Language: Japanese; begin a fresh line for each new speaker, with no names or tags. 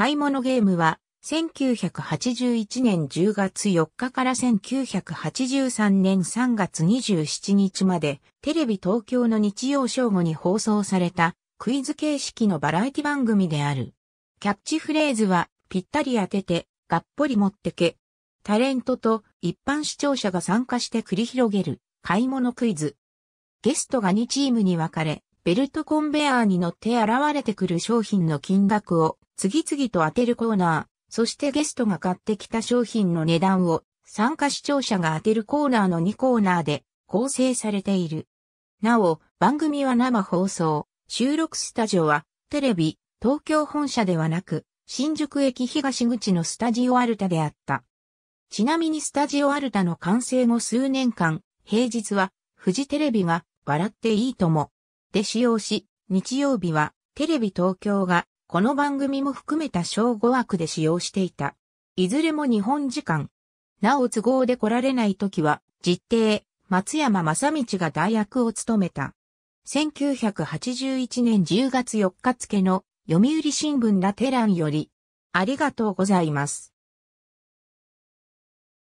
買い物ゲームは、1981年10月4日から1983年3月27日まで、テレビ東京の日曜正午に放送された、クイズ形式のバラエティ番組である。キャッチフレーズは、ぴったり当てて、がっぽり持ってけ。タレントと一般視聴者が参加して繰り広げる、買い物クイズ。ゲストが2チームに分かれ、ベルトコンベアーに乗って現れてくる商品の金額を次々と当てるコーナー、そしてゲストが買ってきた商品の値段を参加視聴者が当てるコーナーの2コーナーで構成されている。なお、番組は生放送、収録スタジオはテレビ、東京本社ではなく、新宿駅東口のスタジオアルタであった。ちなみにスタジオアルタの完成後数年間、平日はフジテレビが笑っていいともで使用し、日曜日はテレビ東京がこの番組も含めた小5枠で使用していた。いずれも日本時間。なお都合で来られない時は、実定、松山正道が代役を務めた。1981年10月4日付の読売新聞ラテランより、ありがとうございます。